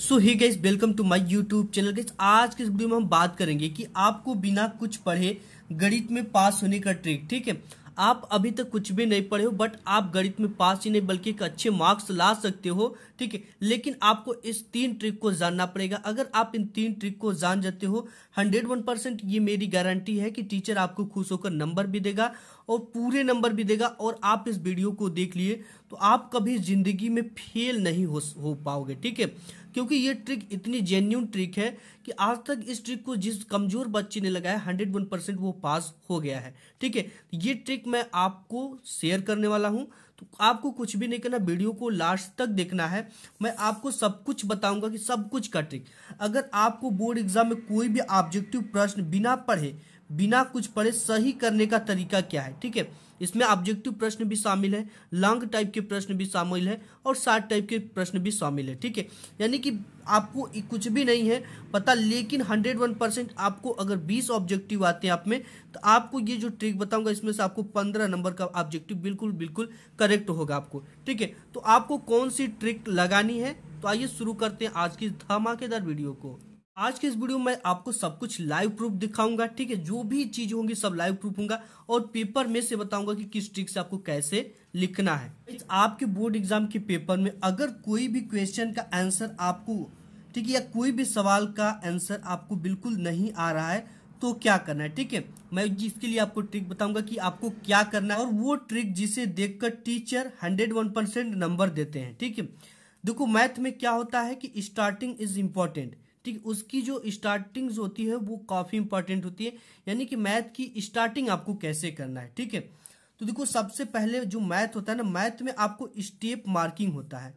so hi guys welcome to my YouTube channel guys आज के इस वीडियो में हम बात करेंगे कि आपको बिना कुछ पढ़े गणित में पास होने का ट्रिक ठीक है आप अभी तक कुछ भी नहीं पढ़े हो बट आप गणित में पास ही नहीं बल्कि अच्छे मार्क्स ला सकते हो ठीक है लेकिन आपको इस तीन ट्रिक को जानना पड़ेगा अगर आप इन तीन ट्रिक को जान जाते हो हंड्रेड वन परसेंट ये मेरी गारंटी है कि टीचर आपको खुश होकर नंबर भी देगा और पूरे नंबर भी देगा और आप इस वीडियो को देख लिए तो आप कभी ज़िंदगी में फेल नहीं हो हो पाओगे ठीक है क्योंकि ये ट्रिक इतनी जेन्यून ट्रिक है कि आज तक इस ट्रिक को जिस कमज़ोर बच्चे ने लगाया हंड्रेड वन परसेंट वो पास हो गया है ठीक है ये ट्रिक मैं आपको शेयर करने वाला हूँ तो आपको कुछ भी नहीं करना वीडियो को लास्ट तक देखना है मैं आपको सब कुछ बताऊंगा कि सब कुछ का ट्रिक अगर आपको बोर्ड एग्जाम में कोई भी ऑब्जेक्टिव प्रश्न बिना पढ़े बिना कुछ पढ़े सही करने का तरीका क्या है ठीक है इसमें ऑब्जेक्टिव प्रश्न भी शामिल है लॉन्ग टाइप के प्रश्न भी शामिल है और शार्ट टाइप के प्रश्न भी शामिल है ठीक है यानी कि आपको कुछ भी नहीं है पता लेकिन हंड्रेड वन परसेंट आपको अगर बीस ऑब्जेक्टिव आते हैं आप में तो आपको ये जो ट्रिक बताऊंगा इसमें से आपको पंद्रह नंबर का ऑब्जेक्टिव बिल्कुल बिल्कुल करेक्ट होगा आपको ठीक है तो आपको कौन सी ट्रिक लगानी है तो आइए शुरू करते हैं आज की धमाकेदार वीडियो को आज के इस वीडियो में आपको सब कुछ लाइव प्रूफ दिखाऊंगा ठीक है जो भी चीज होंगी सब लाइव प्रूफ होगा और पेपर में से बताऊंगा कि किस ट्रिक से आपको कैसे लिखना है आपके बोर्ड एग्जाम के पेपर में अगर कोई भी क्वेश्चन का आंसर आपको ठीक है या कोई भी सवाल का आंसर आपको बिल्कुल नहीं आ रहा है तो क्या करना है ठीक है मैं जिसके लिए आपको ट्रिक बताऊंगा कि आपको क्या करना है और वो ट्रिक जिसे देखकर टीचर हंड्रेड वन परसेंट नंबर देते हैं ठीक है देखो मैथ में क्या होता है कि स्टार्टिंग इज इम्पोर्टेंट ठीक उसकी जो स्टार्टिंग्स होती है वो काफ़ी इंपॉर्टेंट होती है यानी कि मैथ की स्टार्टिंग आपको कैसे करना है ठीक है तो देखो सबसे पहले जो मैथ होता है ना मैथ में आपको स्टेप मार्किंग होता है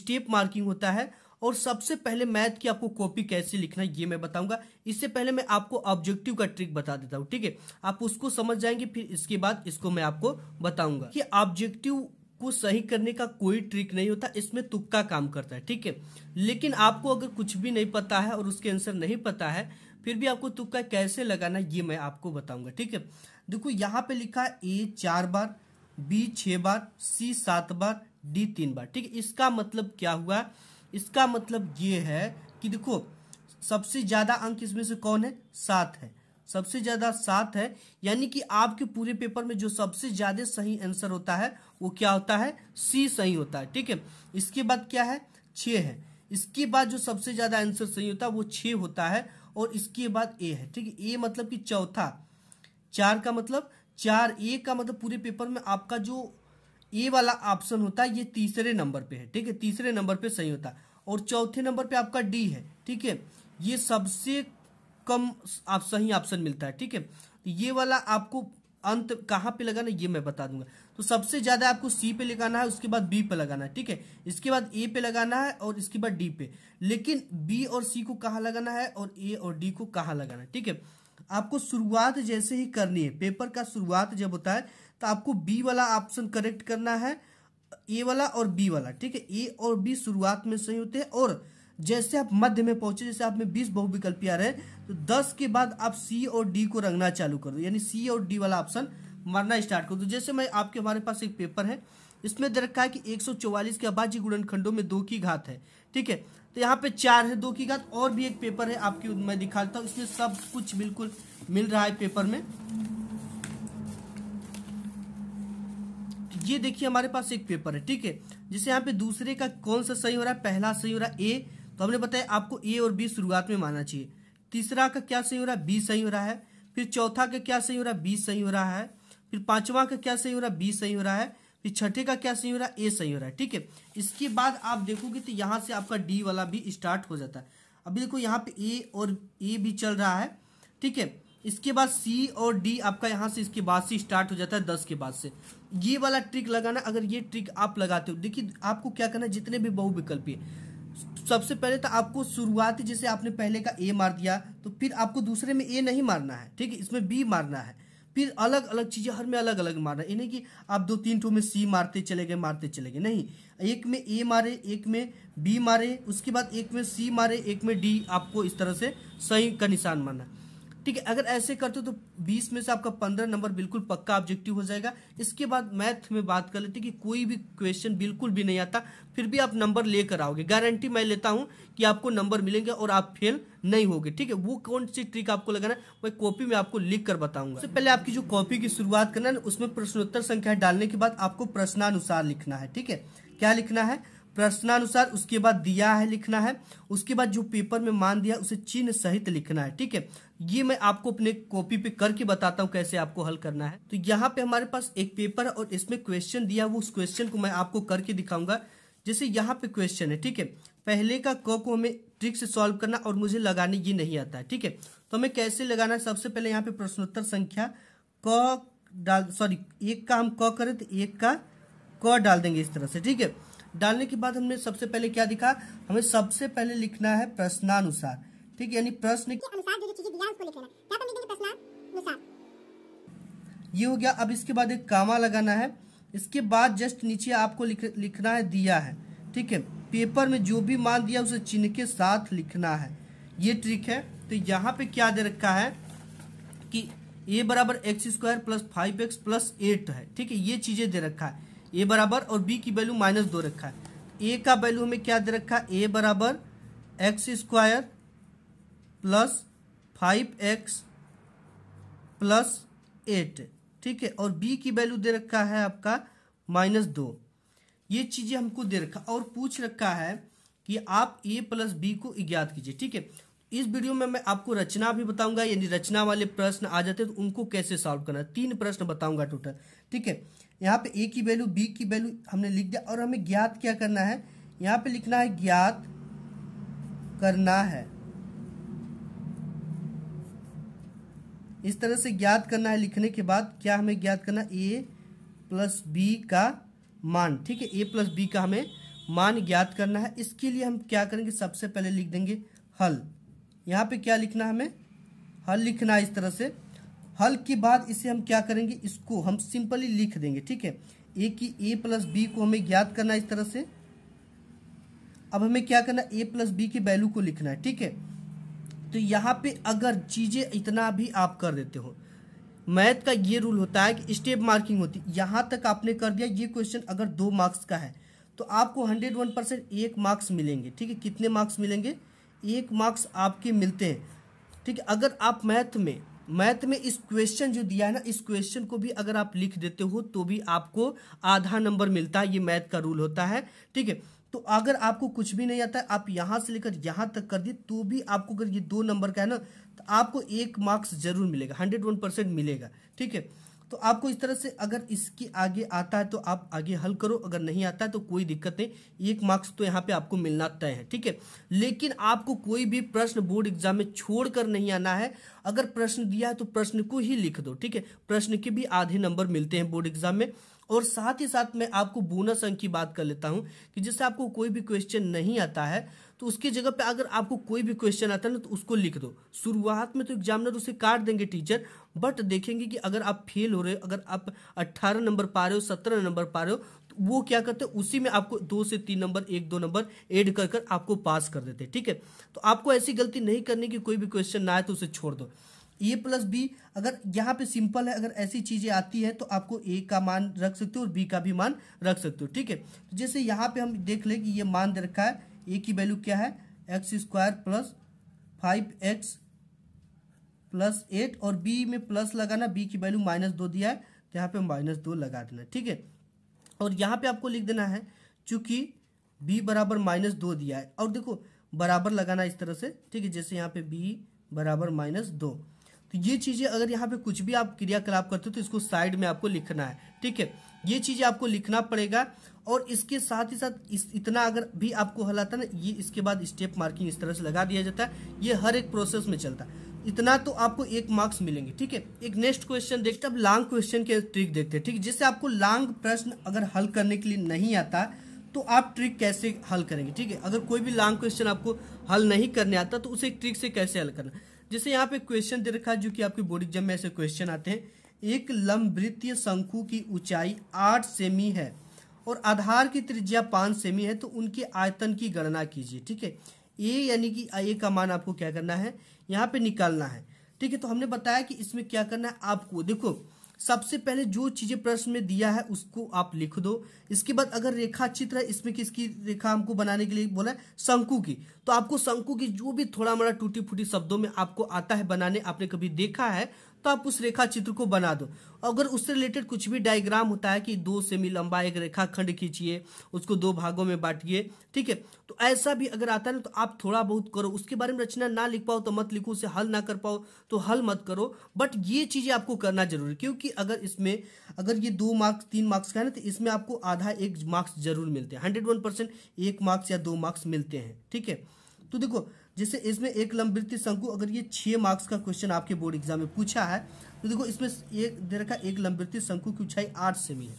स्टेप मार्किंग होता है और सबसे पहले मैथ की आपको कॉपी कैसे लिखना है ये मैं बताऊंगा इससे पहले मैं आपको ऑब्जेक्टिव का ट्रिक बता देता हूँ ठीक है आप उसको समझ जाएंगे फिर इसके बाद इसको मैं आपको बताऊंगा कि ऑब्जेक्टिव को सही करने का कोई ट्रिक नहीं होता इसमें तुक्का काम करता है ठीक है लेकिन आपको अगर कुछ भी नहीं पता है और उसके आंसर नहीं पता है फिर भी आपको तुक्का कैसे लगाना ये मैं आपको बताऊंगा ठीक है देखो यहाँ पे लिखा है ए चार बार बी छः बार सी सात बार डी तीन बार ठीक है इसका मतलब क्या हुआ इसका मतलब ये है कि देखो सबसे ज़्यादा अंक इसमें से कौन है सात है सबसे ज्यादा सात है यानी कि आपके पूरे पेपर में जो सबसे ज्यादा सही आंसर होता है वो क्या होता है सी सही होता है ठीक है इसके बाद क्या है छ है इसके बाद जो सबसे ज्यादा आंसर सही होता है वो छ होता है और इसके बाद ए है ठीक है ए मतलब कि चौथा चार का मतलब चार ए का मतलब पूरे पेपर में आपका जो ए वाला ऑप्शन होता है ये तीसरे नंबर पे है ठीक है तीसरे नंबर पे सही होता है और चौथे नंबर पे आपका डी है ठीक है ये सबसे कम आप सही ऑप्शन मिलता है ठीक है तो ये वाला आपको अंत कहाँ पे लगाना ये मैं बता दूंगा तो सबसे ज्यादा आपको सी पे लगाना है उसके बाद बी पे लगाना है ठीक है इसके बाद ए पे लगाना है और इसके बाद डी पे लेकिन बी और सी को कहाँ लगाना है और ए और डी को कहाँ लगाना है ठीक है आपको शुरुआत जैसे ही करनी है पेपर का शुरुआत जब होता है तो आपको बी वाला ऑप्शन करेक्ट करना है ए वाला और बी वाला ठीक है ए और बी शुरुआत में सही होते हैं और जैसे आप मध्य में पहुंचे जैसे आप में बीस बहुविकल्पी आ रहे हैं तो दस के बाद आप सी और डी को रंगना चालू कर दो यानी सी और डी वाला ऑप्शन मारना स्टार्ट कर दो जैसे मैं आपके हमारे पास एक पेपर है इसमें दे रखा है कि 144 के अभाज्य गुणनखंडों में दो की घात है ठीक है तो यहाँ पे चार है दो की घात और भी एक पेपर है आपकी मैं दिखाता हूँ इसमें सब कुछ बिल्कुल मिल रहा है पेपर में ये देखिए हमारे पास एक पेपर है ठीक है जिसे यहाँ पे दूसरे का कौन सा सही हो रहा है पहला सही हो रहा है ए तो हमने बताया आपको ए और बी शुरुआत में मानना चाहिए तीसरा का क्या सही हो रहा है बी सही हो रहा है फिर चौथा का क्या सही हो रहा है बी सही हो रहा है फिर पांचवा का क्या सही हो रहा है बी सही हो रहा है फिर छठे का क्या सही हो रहा है ए सही हो रहा है ठीक है इसके बाद आप देखोगे तो यहाँ से आपका डी वाला भी स्टार्ट हो जाता है अभी देखो यहाँ पे ए और ए भी चल रहा है ठीक है इसके बाद सी और डी आपका यहाँ से इसके बाद से स्टार्ट हो जाता है दस के बाद से ये वाला ट्रिक लगाना अगर ये ट्रिक आप लगाते हो देखिए आपको क्या करना है जितने भी बहुविकल्पी सबसे पहले तो आपको शुरुआत जैसे आपने पहले का ए मार दिया तो फिर आपको दूसरे में ए नहीं मारना है ठीक है इसमें बी मारना है फिर अलग अलग चीज़ें हर में अलग अलग मारना यानी कि आप दो तीन टू में सी मारते चले गए मारते चले गए नहीं एक में ए मारे एक में बी मारे उसके बाद एक में सी मारे एक में डी आपको इस तरह से सही का निशान मारना ठीक है अगर ऐसे करते हो तो 20 में से आपका 15 नंबर बिल्कुल पक्का ऑब्जेक्टिव हो जाएगा इसके बाद मैथ में बात कर लेते कि कोई भी क्वेश्चन बिल्कुल भी नहीं आता फिर भी आप नंबर लेकर आओगे गारंटी मैं लेता हूं कि आपको नंबर मिलेंगे और आप फेल नहीं होगे ठीक है वो कौन सी ट्रिक आपको लगाना है मैं कॉपी में आपको लिख कर बताऊंगा पहले आपकी जो कॉपी की शुरुआत करना है उसमें प्रश्नोत्तर संख्या डालने के बाद आपको प्रश्नानुसार लिखना है ठीक है क्या लिखना है प्रश्नानुसार उसके बाद दिया है लिखना है उसके बाद जो पेपर में मान दिया उसे चिन्ह सहित लिखना है ठीक है ये मैं आपको अपने कॉपी पे करके बताता हूँ कैसे आपको हल करना है तो यहाँ पे हमारे पास एक पेपर है और इसमें क्वेश्चन दिया हुआ उस क्वेश्चन को मैं आपको करके दिखाऊंगा जैसे यहाँ पे क्वेश्चन है ठीक है पहले का क को हमें ट्रिक से सॉल्व करना और मुझे लगाने ये नहीं आता है ठीक है तो हमें कैसे लगाना है सबसे पहले यहाँ पे प्रश्नोत्तर संख्या क डाल सॉरी एक का हम क करें तो एक का क डाल देंगे इस तरह से ठीक है डालने के बाद हमने सबसे पहले क्या दिखा हमें सबसे पहले लिखना है प्रश्नानुसार ठीक यानी प्रश्न के अनुसार जो चीजें दिया उसको लिख लेना क्या करने के लिए प्रश्नानुसार ये हो गया अब इसके बाद एक कामा लगाना है इसके बाद जस्ट नीचे आपको लिख, लिखना है दिया है ठीक है पेपर में जो भी मान दिया उसे चिन्ह के साथ लिखना है ये ट्रिक है तो यहाँ पे क्या दे रखा है कि ए बराबर X square plus five X plus eight है ठीक है ये चीज़ें दे रखा है ए बराबर और बी की वैल्यू माइनस दो रखा है ए का वैल्यू हमें क्या दे रखा है ए बराबर X square plus five X plus eight ठीक है और बी की वैल्यू दे रखा है आपका माइनस दो ये चीज़ें हमको दे रखा और पूछ रखा है कि आप ए प्लस बी को ज्ञात कीजिए ठीक है इस वीडियो में मैं आपको रचना भी बताऊंगा यानी रचना वाले प्रश्न आ जाते हैं तो उनको कैसे सॉल्व करना तीन प्रश्न बताऊंगा टोटल ठीक है यहाँ पे ए की वैल्यू बी की वैल्यू हमने लिख दिया और हमें ज्ञात क्या करना है यहाँ पे लिखना है ज्ञात करना है इस तरह से ज्ञात करना है लिखने के बाद क्या हमें ज्ञात करना ए प्लस बी का मान ठीक है ए प्लस बी का हमें मान ज्ञात करना है इसके लिए हम क्या करेंगे सबसे पहले लिख देंगे हल यहाँ पे क्या लिखना है हमें हल लिखना है इस तरह से हल के बाद इसे हम क्या करेंगे इसको हम सिंपली लिख देंगे ठीक है ए की ए प्लस बी को हमें ज्ञात करना है इस तरह से अब हमें क्या करना ए प्लस बी की वैल्यू को लिखना है ठीक है तो यहाँ पे अगर चीज़ें इतना भी आप कर देते हो मैथ का ये रूल होता है कि स्टेप मार्किंग होती यहाँ तक आपने कर दिया ये क्वेश्चन अगर दो मार्क्स का है तो आपको हंड्रेड वन परसेंट एक मार्क्स मिलेंगे ठीक है कितने मार्क्स मिलेंगे एक मार्क्स आपके मिलते हैं ठीक है अगर आप मैथ में मैथ में इस क्वेश्चन जो दिया है ना इस क्वेश्चन को भी अगर आप लिख देते हो तो भी आपको आधा नंबर मिलता है ये मैथ का रूल होता है ठीक है तो अगर आपको कुछ भी नहीं आता है आप यहां से लेकर यहां तक कर दिए तो भी आपको अगर ये दो नंबर का है ना तो आपको एक मार्क्स जरूर मिलेगा हंड्रेड वन परसेंट मिलेगा ठीक है तो आपको इस तरह से अगर इसके आगे आता है तो आप आगे हल करो अगर नहीं आता है तो कोई दिक्कत नहीं एक मार्क्स तो यहाँ पे आपको मिलना तय है ठीक है लेकिन आपको कोई भी प्रश्न बोर्ड एग्जाम में छोड़कर नहीं आना है अगर प्रश्न दिया है तो प्रश्न को ही लिख दो ठीक है प्रश्न के भी आधे नंबर मिलते हैं बोर्ड एग्जाम में और साथ ही साथ मैं आपको बोनस अंक की बात कर लेता हूं कि जिससे आपको कोई भी क्वेश्चन नहीं आता है तो उसकी जगह पे अगर आपको कोई भी क्वेश्चन आता है ना तो उसको लिख दो शुरुआत में तो एग्जामिनर उसे काट देंगे टीचर बट देखेंगे कि अगर आप फेल हो रहे हो अगर आप 18 नंबर पा रहे हो 17 नंबर पा रहे हो तो वो क्या करते हैं उसी में आपको दो से तीन नंबर एक दो नंबर एड कर कर आपको पास कर देते ठीक है तो आपको ऐसी गलती नहीं करनी कि कोई भी क्वेश्चन ना आए तो उसे छोड़ दो ए प्लस बी अगर यहाँ पे सिंपल है अगर ऐसी चीज़ें आती है तो आपको ए का मान रख सकते हो और बी का भी मान रख सकते हो ठीक है तो जैसे यहाँ पे हम देख लें कि ये मान दे रखा है ए की वैल्यू क्या है X square plus five X plus eight और बी में प्लस लगाना बी की वैल्यू माइनस दो दिया है तो यहाँ पे माइनस दो लगा देना ठीक है और यहाँ पे आपको लिख देना है चूंकि बी बराबर माइनस दो दिया है और देखो बराबर लगाना इस तरह से ठीक है जैसे यहाँ पे बी बराबर माइनस दो तो ये चीज़ें अगर यहाँ पे कुछ भी आप क्रियाकलाप करते हो तो इसको साइड में आपको लिखना है ठीक है ये चीज़ें आपको लिखना पड़ेगा और इसके साथ ही साथ इस इतना अगर भी आपको हल आता ना ये इसके बाद स्टेप मार्किंग इस तरह से लगा दिया जाता है ये हर एक प्रोसेस में चलता है इतना तो आपको एक मार्क्स मिलेंगे ठीक है एक नेक्स्ट क्वेश्चन देखते अब लॉन्ग क्वेश्चन के ट्रिक देखते हैं ठीक है जिससे आपको लॉन्ग प्रश्न अगर हल करने के लिए नहीं आता तो आप ट्रिक कैसे हल करेंगे ठीक है अगर कोई भी लॉन्ग क्वेश्चन आपको हल नहीं करने आता तो उसे ट्रिक से कैसे हल करना जैसे यहाँ पे क्वेश्चन दे रखा है जो कि आपके बोर्ड एग्जाम में ऐसे क्वेश्चन आते हैं एक लंबवृत्तीय शंकु की ऊंचाई आठ सेमी है और आधार की त्रिज्या पाँच सेमी है तो उनके आयतन की गणना कीजिए ठीक है ए यानी कि ए का मान आपको क्या करना है यहाँ पे निकालना है ठीक है तो हमने बताया कि इसमें क्या करना है आपको देखो सबसे पहले जो चीज़ें प्रश्न में दिया है उसको आप लिख दो इसके बाद अगर रेखा चित्र है इसमें किसकी रेखा हमको बनाने के लिए बोला है शंकु की तो आपको शंकु की जो भी थोड़ा मोड़ा टूटी फूटी शब्दों में आपको आता है बनाने आपने कभी देखा है तो आप उस रेखा चित्र को बना दो अगर उससे रिलेटेड कुछ भी डायग्राम होता है कि दो सेमी लंबा एक रेखा खंड खींचिए उसको दो भागों में बांटिए ठीक है तो ऐसा भी अगर आता है ना तो आप थोड़ा बहुत करो उसके बारे में रचना ना लिख पाओ तो मत लिखो उसे हल ना कर पाओ तो हल मत करो बट ये चीज़ें आपको करना जरूरी क्योंकि अगर इसमें अगर ये दो मार्क्स तीन मार्क्स का है ना तो इसमें आपको आधा एक मार्क्स जरूर मिलते हैं हंड्रेड वन परसेंट एक मार्क्स या दो मार्क्स मिलते हैं ठीक है तो देखो जैसे इसमें एक लंबवृत्ति शंकु अगर ये छः मार्क्स का क्वेश्चन आपके बोर्ड एग्जाम में पूछा है तो देखो इसमें एक दे रखा एक लंबवृत्ति शंकु की ऊंचाई आठ सेमी है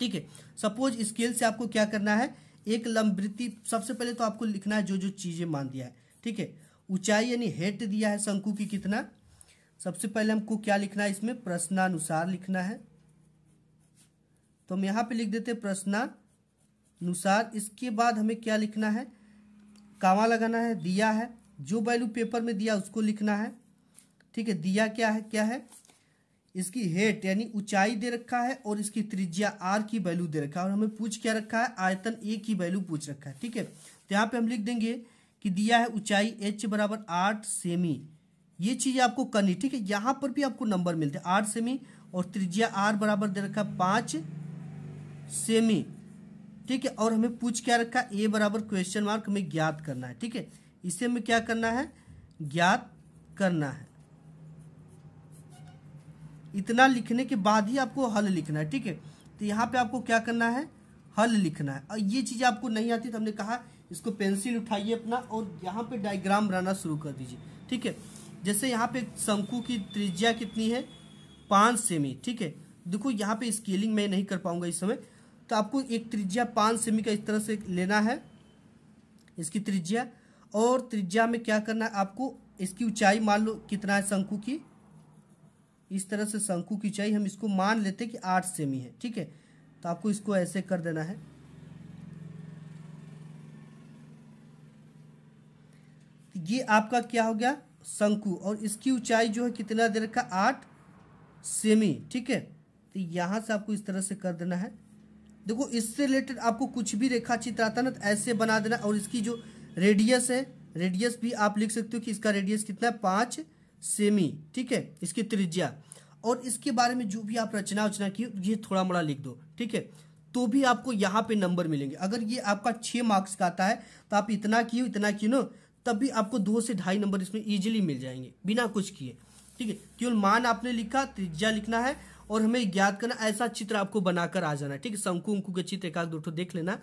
ठीक है सपोज स्केल से आपको क्या करना है एक लंबवृत्ति सबसे पहले तो आपको लिखना है जो जो चीज़ें मान दिया है ठीक है ऊंचाई यानी हेट दिया है शंकु की कितना सबसे पहले हमको क्या लिखना है इसमें प्रश्नानुसार लिखना है तो हम यहाँ पे लिख देते हैं प्रश्नानुसार इसके बाद हमें क्या लिखना है कावा लगाना है दिया है जो वैल्यू पेपर में दिया उसको लिखना है ठीक है दिया क्या है क्या है इसकी हेट यानी ऊंचाई दे रखा है और इसकी त्रिज्या आर की वैल्यू दे रखा है और हमें पूछ क्या रखा है आयतन ए की वैल्यू पूछ रखा है ठीक है तो यहाँ पे हम लिख देंगे कि दिया है ऊंचाई एच बराबर आठ सेमी ये चीज़ आपको करनी ठीक है यहाँ पर भी आपको नंबर मिलते हैं आठ सेमी और त्रिज्या आर बराबर दे रखा है पाँच सेमी ठीक है और हमें पूछ क्या रखा ए बराबर क्वेश्चन मार्क हमें ज्ञात करना है ठीक है इसे हमें क्या करना है ज्ञात करना है इतना लिखने के बाद ही आपको हल लिखना है ठीक है तो यहाँ पे आपको क्या करना है हल लिखना है और ये चीज़ आपको नहीं आती तो हमने कहा इसको पेंसिल उठाइए अपना और यहाँ पे डायग्राम बनाना शुरू कर दीजिए ठीक है जैसे यहाँ पे शंकु की त्रिज्या कितनी है पांच सेमी ठीक है देखो यहाँ पे स्केलिंग मैं नहीं कर पाऊंगा इस समय तो आपको एक त्रिज्या पाँच सेमी का इस तरह से लेना है इसकी त्रिज्या और त्रिज्या में क्या करना है आपको इसकी ऊंचाई मान लो कितना है शंकु की इस तरह से शंकु की ऊंचाई हम इसको मान लेते कि आठ सेमी है ठीक है तो आपको इसको ऐसे कर देना है तो ये आपका क्या हो गया शंकु और इसकी ऊंचाई जो है कितना दे रखा आठ सेमी ठीक है तो यहां से आपको इस तरह से कर देना है देखो इससे रिलेटेड आपको कुछ भी रेखा चित्र आता ना तो ऐसे बना देना और इसकी जो रेडियस है रेडियस भी आप लिख सकते हो कि इसका रेडियस कितना है पाँच सेमी ठीक है इसकी त्रिज्या और इसके बारे में जो भी आप रचना वचना की ये थोड़ा मोड़ा लिख दो ठीक है तो भी आपको यहाँ पे नंबर मिलेंगे अगर ये आपका छः मार्क्स का आता है तो आप इतना किए इतना किए ना तब भी आपको दो से ढाई नंबर इसमें ईजिली मिल जाएंगे बिना कुछ किए ठीक है केवल मान आपने लिखा त्रिज्या लिखना है और हमें ज्ञात करना ऐसा चित्र आपको बनाकर आ जाना ठीक है शंकु उंकू के चित्र एक दो देख लेना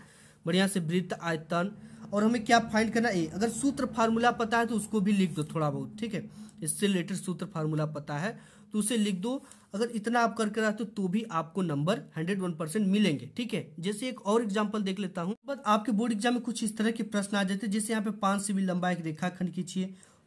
बढ़िया से वृत्त आयतन और हमें क्या फाइंड करना है अगर सूत्र फार्मूला पता है तो उसको भी लिख दो थोड़ा बहुत ठीक है इससे रिलेटेड सूत्र फार्मूला पता है तो उसे लिख दो अगर इतना आप करके रहते हो तो भी आपको नंबर हंड्रेड वन परसेंट मिलेंगे ठीक है जैसे एक और एग्जाम्पल देख लेता हूँ बस आपके बोर्ड एग्जाम में कुछ इस तरह के प्रश्न आ जाते हैं जैसे यहाँ पे पांच से भी लंबा एक रेखा खंड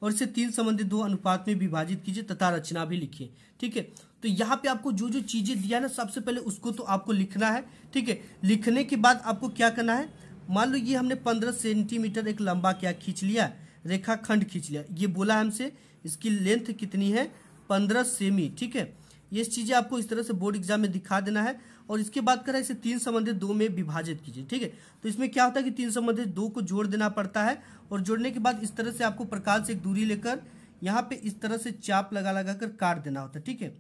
और इसे तीन संबंधित दो अनुपात में विभाजित कीजिए तथा रचना भी लिखिए ठीक है तो यहाँ पे आपको जो जो चीज़ें दिया ना सबसे पहले उसको तो आपको लिखना है ठीक है लिखने के बाद आपको क्या करना है मान लो ये हमने पंद्रह सेंटीमीटर एक लंबा क्या खींच लिया रेखा खंड खींच लिया ये बोला हमसे इसकी लेंथ कितनी है पंद्रह सेमी ठीक है ये चीज़ें आपको इस तरह से बोर्ड एग्जाम में दिखा देना है और इसके बाद करें इसे तीन संबंधित दो में विभाजित कीजिए ठीक है तो इसमें क्या होता है कि तीन संबंधित दो को जोड़ देना पड़ता है और जोड़ने के बाद इस तरह से आपको प्रकाश से एक दूरी लेकर यहाँ पे इस तरह से चाप लगा लगा कर काट देना होता है ठीक है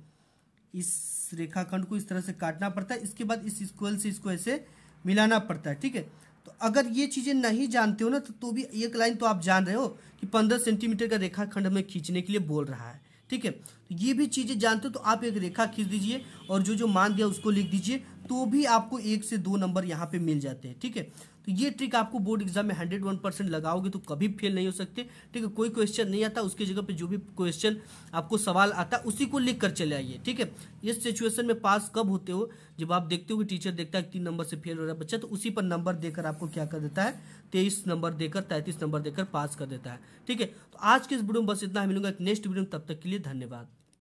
इस रेखाखंड को इस तरह से काटना पड़ता है इसके बाद इस स्क्वेल से इसको ऐसे मिलाना पड़ता है ठीक है तो अगर ये चीज़ें नहीं जानते हो ना तो, तो भी एक लाइन तो आप जान रहे हो कि पंद्रह सेंटीमीटर का रेखाखंड हमें खींचने के लिए बोल रहा है ठीक है तो ये भी चीज़ें जानते हो तो आप एक रेखा खींच दीजिए और जो जो मान दिया उसको लिख दीजिए तो भी आपको एक से दो नंबर यहाँ पे मिल जाते हैं ठीक है तो ये ट्रिक आपको बोर्ड एग्जाम में हंड्रेड वन परसेंट लगाओगे तो कभी फेल नहीं हो सकते ठीक है कोई क्वेश्चन नहीं आता उसकी जगह पे जो भी क्वेश्चन आपको सवाल आता उसी को लिख कर चले आइए ठीक है इस सिचुएशन में पास कब होते हो जब आप देखते हो कि टीचर देखता है तीन नंबर से फेल हो रहा है बच्चा तो उसी पर नंबर देकर आपको क्या कर देता है तेईस नंबर देकर तैंतीस नंबर देकर पास कर देता है ठीक है तो आज के इस वीडियो में बस इतना मिलूंगा एक नेक्स्ट वीडियो में तब तक के लिए धन्यवाद